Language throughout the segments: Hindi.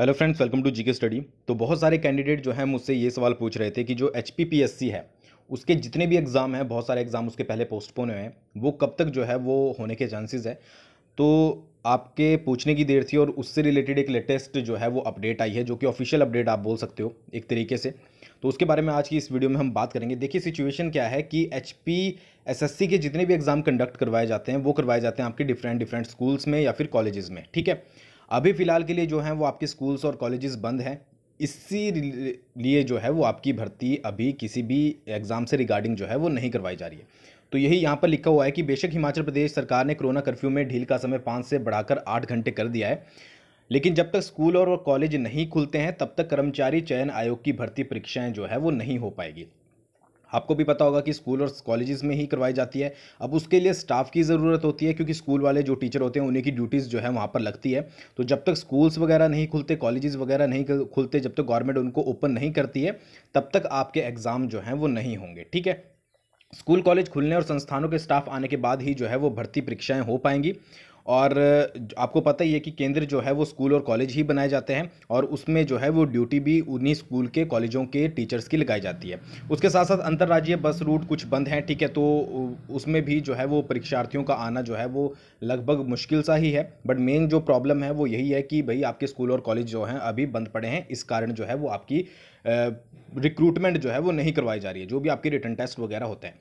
hello friends welcome to G स्टडी तो बहुत सारे कैंडिडेट जो हैं मुझसे ये सवाल पूछ रहे थे कि जो एच है उसके जितने भी एग्ज़ाम हैं बहुत सारे एग्ज़ाम उसके पहले पोस्टपोन हुए हैं वो कब तक जो है वो होने के चांसेस है तो आपके पूछने की देर थी और उससे रिलेटेड एक लेटेस्ट जो है वो अपडेट आई है जो कि ऑफिशियल अपडेट आप बोल सकते हो एक तरीके से तो उसके बारे में आज की इस वीडियो में हम बात करेंगे देखिए सिचुएशन क्या है कि एच पी के जितने भी एग्ज़ाम कंडक्ट करवाए जाते हैं वो करवाए जाते हैं आपके डिफरेंट डिफरेंट स्कूल्स में या फिर कॉलेजेस में ठीक है अभी फ़िलहाल के लिए जो है वो आपके स्कूल्स और कॉलेजेस बंद हैं इसी लिए जो है वो आपकी भर्ती अभी किसी भी एग्ज़ाम से रिगार्डिंग जो है वो नहीं करवाई जा रही है तो यही यहाँ पर लिखा हुआ है कि बेशक हिमाचल प्रदेश सरकार ने कोरोना कर्फ्यू में ढील का समय पाँच से बढ़ाकर आठ घंटे कर दिया है लेकिन जब तक स्कूल और कॉलेज नहीं खुलते हैं तब तक कर्मचारी चयन आयोग की भर्ती परीक्षाएं जो है वो नहीं हो पाएगी आपको भी पता होगा कि स्कूल और कॉलेजेस में ही करवाई जाती है अब उसके लिए स्टाफ की ज़रूरत होती है क्योंकि स्कूल वाले जो टीचर होते हैं उन्हीं की ड्यूटीज़ जो है वहाँ पर लगती है तो जब तक स्कूल्स वगैरह नहीं खुलते कॉलेजेस वगैरह नहीं खुलते जब तक गवर्नमेंट उनको ओपन नहीं करती है तब तक आपके एग्ज़ाम जो हैं वो नहीं होंगे ठीक है स्कूल कॉलेज खुलने और संस्थानों के स्टाफ आने के बाद ही जो है वो भर्ती परीक्षाएँ हो पाएंगी और आपको पता ही है कि केंद्र जो है वो स्कूल और कॉलेज ही बनाए जाते हैं और उसमें जो है वो ड्यूटी भी उन्हीं स्कूल के कॉलेजों के टीचर्स की लगाई जाती है उसके साथ साथ अंतर्राज्यीय बस रूट कुछ बंद हैं ठीक है तो उसमें भी जो है वो परीक्षार्थियों का आना जो है वो लगभग मुश्किल सा ही है बट मेन जो प्रॉब्लम है वो यही है कि भाई आपके स्कूल और कॉलेज जो हैं अभी बंद पड़े हैं इस कारण जो है वो आपकी रिक्रूटमेंट जो है वो नहीं करवाई जा रही है जो भी आपके रिटर्न टेस्ट वगैरह होते हैं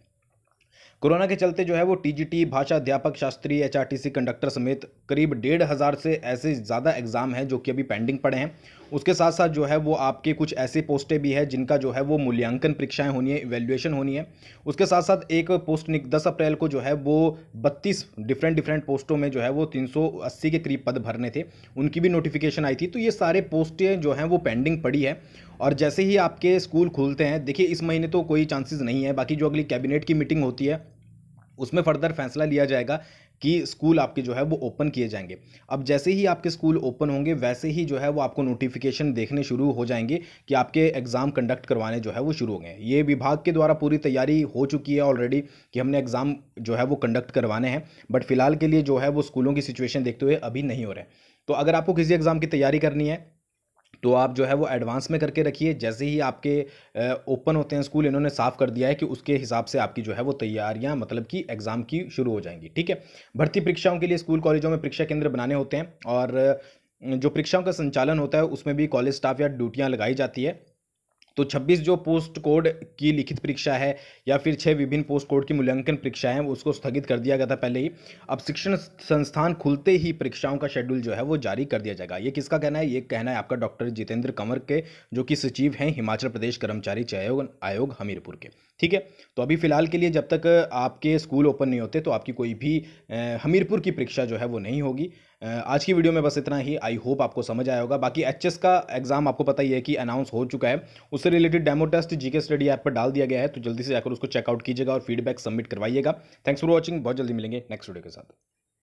कोरोना के चलते जो है वो टीजीटी भाषा अध्यापक शास्त्री एचआरटीसी कंडक्टर समेत करीब डेढ़ हज़ार से ऐसे ज़्यादा एग्ज़ाम हैं जो कि अभी पेंडिंग पड़े हैं उसके साथ साथ जो है वो आपके कुछ ऐसे पोस्टें भी हैं जिनका जो है वो मूल्यांकन परीक्षाएं होनी है इवेल्युएशन होनी है उसके साथ साथ एक पोस्ट दस अप्रैल को जो है वो बत्तीस डिफरेंट डिफरेंट पोस्टों में जो है वो तीन के करीब पद भरने थे उनकी भी नोटिफिकेशन आई थी तो ये सारे पोस्टें जो हैं वो पेंडिंग पड़ी है और जैसे ही आपके स्कूल खुलते हैं देखिए इस महीने तो कोई चांसेस नहीं है बाकी जो अगली कैबिनेट की मीटिंग होती है उसमें फर्दर फैसला लिया जाएगा कि स्कूल आपके जो है वो ओपन किए जाएंगे अब जैसे ही आपके स्कूल ओपन होंगे वैसे ही जो है वो आपको नोटिफिकेशन देखने शुरू हो जाएंगे कि आपके एग्ज़ाम कंडक्ट करवाने जो है वो शुरू हो गए ये विभाग के द्वारा पूरी तैयारी हो चुकी है ऑलरेडी कि हमने एग्ज़ाम जो है वो कंडक्ट करवाने हैं बट फिलहाल के लिए जो है वो स्कूलों की सिचुएशन देखते हुए अभी नहीं हो रहे तो अगर आपको किसी एग्ज़ाम की तैयारी करनी है तो आप जो है वो एडवांस में करके रखिए जैसे ही आपके ओपन होते हैं स्कूल इन्होंने साफ़ कर दिया है कि उसके हिसाब से आपकी जो है वो तैयारियां मतलब कि एग्ज़ाम की शुरू हो जाएंगी ठीक है भर्ती परीक्षाओं के लिए स्कूल कॉलेजों में परीक्षा केंद्र बनाने होते हैं और जो परीक्षाओं का संचालन होता है उसमें भी कॉलेज स्टाफ या ड्यूटियाँ लगाई जाती है तो 26 जो पोस्ट कोड की लिखित परीक्षा है या फिर छः विभिन्न पोस्ट कोड की मूल्यांकन परीक्षा है उसको स्थगित कर दिया गया था पहले ही अब शिक्षण संस्थान खुलते ही परीक्षाओं का शेड्यूल जो है वो जारी कर दिया जाएगा ये किसका कहना है ये कहना है आपका डॉक्टर जितेंद्र कंवर के जो कि सचिव हैं हिमाचल प्रदेश कर्मचारी चयन आयोग हमीरपुर के ठीक है तो अभी फ़िलहाल के लिए जब तक आपके स्कूल ओपन नहीं होते तो आपकी कोई भी हमीरपुर की परीक्षा जो है वो नहीं होगी आज की वीडियो में बस इतना ही आई होप आपको समझ आया होगा बाकी एच का एग्ज़ाम आपको पता ही है कि अनाउंस हो चुका है उससे related demo test GK study app पर डाल दिया गया है तो जल्दी से जाकर उसको चेकआउट कीजिएगा और फीडबैक सबमिट करवाइएगा थैंक्स फॉर वॉचिंग बहुत जल्दी मिलेंगे नेक्स्ट वीडियो के साथ